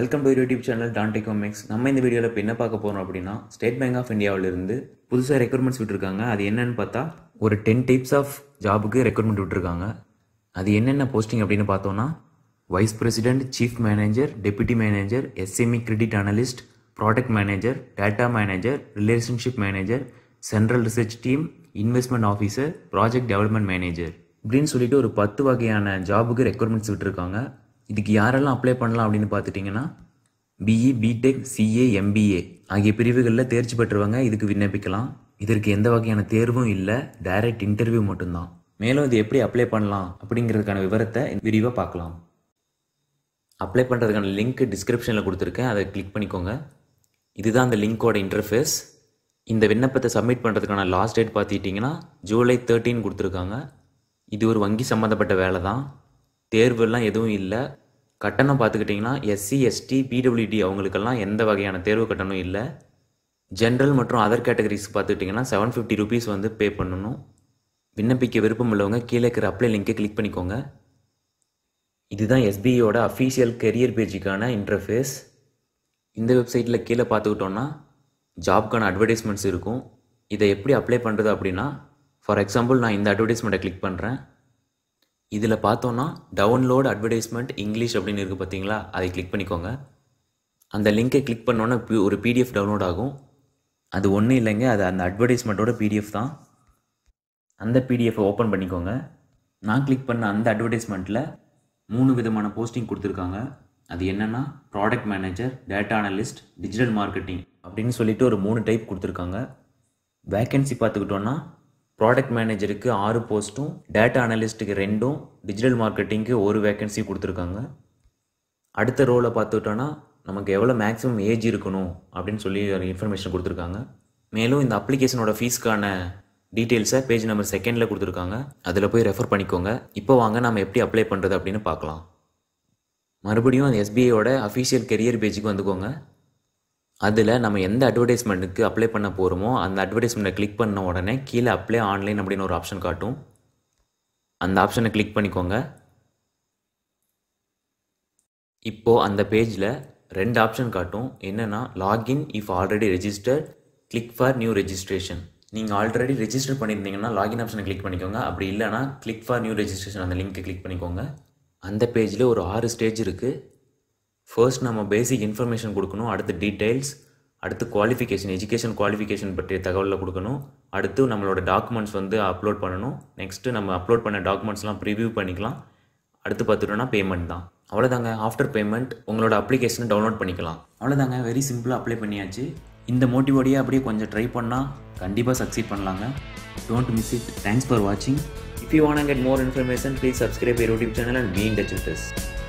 welcome to YouTube channel டான்டெகோமிக்ஸ் நம்ம இந்த வீடியோவில் இப்போ என்ன பார்க்க போகிறோம் அப்படின்னா ஸ்டேட் பேங்க் ஆஃப் இந்தியாவிலிருந்து புதுசாக ரெக்ரூட்மெண்ட்ஸ் விட்டுருக்காங்க அது என்னென்னு பார்த்தா ஒரு டென் டைப்ஸ் ஆஃப் ஜாபுக்கு ரெக்ரூட்மெண்ட் விட்டுருக்காங்க அது என்னென்ன போஸ்டிங் அப்படின்னு பார்த்தோன்னா vice president chief manager deputy manager SME credit analyst product manager data manager relationship manager central research team investment officer project development manager இப்படின்னு சொல்லிட்டு ஒரு பத்து வகையான ஜாபுக்கு ரெக்யூர்மெண்ட்ஸ் விட்டுருக்காங்க இதுக்கு யாரெல்லாம் அப்ளை பண்ணலாம் அப்படின்னு பார்த்துட்டிங்கன்னா BE BTech e, CA MBA ஆகிய பிரிவுகளில் தேர்ச்சி பெற்றவங்க இதுக்கு விண்ணப்பிக்கலாம் இதற்கு எந்த வகையான தேர்வும் இல்லை டைரக்ட் இன்டர்வியூ மட்டும்தான் மேலும் இது எப்படி அப்ளை பண்ணலாம் அப்படிங்கிறதுக்கான விவரத்தை விரிவாக பார்க்கலாம் அப்ளை பண்ணுறதுக்கான லிங்க் டிஸ்கிரிப்ஷனில் கொடுத்துருக்கேன் அதை கிளிக் பண்ணிக்கோங்க இதுதான் அந்த லிங்க்கோட இன்டர்ஃபேஸ் இந்த விண்ணப்பத்தை சப்மிட் பண்ணுறதுக்கான லாஸ்ட் டேட் பார்த்துக்கிட்டிங்கன்னா ஜூலை தேர்ட்டின் கொடுத்துருக்காங்க இது ஒரு வங்கி சம்மந்தப்பட்ட வேலை தான் தேர்வெல்லாம் எதுவும் இல்லை கட்டணம் பார்த்துக்கிட்டிங்கன்னா எஸ்சி எஸ்டி பிடபிள்யூடி அவங்களுக்கெல்லாம் எந்த வகையான தேர்வு கட்டணம் இல்லை ஜென்ரல் மற்றும் அதர் கேட்டகரிஸ் பார்த்துக்கிட்டிங்கன்னா செவன் ஃபிஃப்டி ருபீஸ் வந்து பே பண்ணணும் விண்ணப்பிக்க விருப்பம் உள்ளவங்க கீழே இருக்கிற அப்ளை லிங்கை கிளிக் பண்ணிக்கோங்க இதுதான் எஸ்பிஐயோட அஃபீஷியல் கெரியர் பேஜுக்கான இன்டர்ஃபேஸ் இந்த வெப்சைட்டில் கீழே பார்த்துக்கிட்டோன்னா ஜாப்க்கான அட்வர்டைஸ்மெண்ட்ஸ் இருக்கும் இதை எப்படி அப்ளை பண்ணுறது அப்படின்னா ஃபார் எக்ஸாம்பிள் நான் இந்த அட்வர்டைஸ்மெண்ட்டை கிளிக் பண்ணுறேன் இதில் பார்த்தோன்னா டவுன்லோடு அட்வர்டைஸ்மெண்ட் இங்கிலீஷ் அப்படின்னு இருக்குது பார்த்தீங்களா அதை கிளிக் பண்ணிக்கோங்க அந்த லிங்கை கிளிக் பண்ணோன்னே ஒரு பிடிஎஃப் டவுன்லோட் ஆகும் அது ஒன்றும் இல்லைங்க அது அந்த அட்வர்டைஸ்மெண்ட்டோட பிடிஎஃப் தான் அந்த பிடிஎஃப்பை ஓப்பன் பண்ணிக்கோங்க நான் கிளிக் பண்ண அந்த அட்வர்டைஸ்மெண்ட்டில் மூணு விதமான போஸ்டிங் கொடுத்துருக்காங்க அது என்னென்னா product manager data analyst digital marketing அப்படின்னு சொல்லிட்டு ஒரு மூணு டைப் கொடுத்துருக்காங்க வேக்கன்சி பார்த்துக்கிட்டோன்னா ப்ராடக்ட் மேனேஜருக்கு ஆறு போஸ்ட்டும் டேட்டா அனலிஸ்ட்டுக்கு ரெண்டும் டிஜிட்டல் மார்க்கெட்டிங்க்கு ஒரு வேக்கன்சி கொடுத்துருக்காங்க அடுத்த ரோலை பார்த்துட்டோன்னா நமக்கு எவ்வளோ மேக்ஸிமம் ஏஜ் இருக்கணும் அப்படின்னு சொல்லி ஒரு இன்ஃபர்மேஷன் கொடுத்துருக்காங்க மேலும் இந்த அப்ளிகேஷனோட ஃபீஸ்க்கான டீட்டெயில்ஸை பேஜ் நம்பர் செகண்டில் கொடுத்துருக்காங்க அதில் போய் ரெஃபர் பண்ணிக்கோங்க இப்போ வாங்க நம்ம எப்படி அப்ளை பண்ணுறது அப்படின்னு பார்க்கலாம் மறுபடியும் அந்த எஸ்பிஐயோட அஃபீஷியல் கெரியர் பேஜுக்கு வந்துக்கோங்க அதில் நம்ம எந்த அட்வர்டைஸ்மெண்ட்டுக்கு அப்ளை பண்ண போகிறோமோ அந்த அட்வர்டைஸ்மெண்ட்டை கிளிக் பண்ண உடனே கீழே அப்ளை ஆன்லைன் அப்படின்னு ஒரு ஆப்ஷன் காட்டும் அந்த ஆப்ஷனை கிளிக் பண்ணிக்கோங்க இப்போது அந்த பேஜில் ரெண்டு ஆப்ஷன் காட்டும் என்னென்னா login if already register click for new registration நீங்கள் ஆல்ரெடி ரெஜிஸ்டர் பண்ணியிருந்தீங்கன்னா லாகின் ஆப்ஷனை கிளிக் பண்ணிக்கோங்க அப்படி இல்லைனா கிளிக் ஃபார் நியூ ரெஜிஸ்ட்ரேஷன் அந்த லிங்க்கை கிளிக் பண்ணிக்கோங்க அந்த பேஜில் ஒரு ஆறு ஸ்டேஜ் இருக்குது ஃபர்ஸ்ட் நம்ம பேசிக் இன்ஃபர்மேஷன் கொடுக்கணும் அடுத்து டீட்டெயில்ஸ் அடுத்து குவாலிஃபிகேஷன் எஜுகேஷன் குவாலிஃபிகேஷன் பற்றிய தகவலில் கொடுக்கணும் அடுத்து நம்மளோட டாக்குமெண்ட்ஸ் வந்து அப்லோட் பண்ணணும் நெக்ஸ்ட்டு நம்ம அப்லோட் பண்ண டாக்குமெண்ட்ஸ்லாம் ப்ரிவியூ பண்ணிக்கலாம் அடுத்து பார்த்துட்டோன்னா பேமெண்ட் தான் அவ்வளோதாங்க ஆஃப்டர் பேமெண்ட் உங்களோட அப்ளிகேஷனை டவுன்லோட் பண்ணிக்கலாம் அவ்வளோதாங்க வெரி சிம்பிளாக அப்ளை பண்ணியாச்சு இந்த மோட்டிவோடையே அப்படியே கொஞ்சம் ட்ரை பண்ணால் கண்டிப்பாக சக்ஸீட் பண்ணலாங்க don't miss it thanks for வாட்சிங் if you want get more information please subscribe YouTube channel and be touch with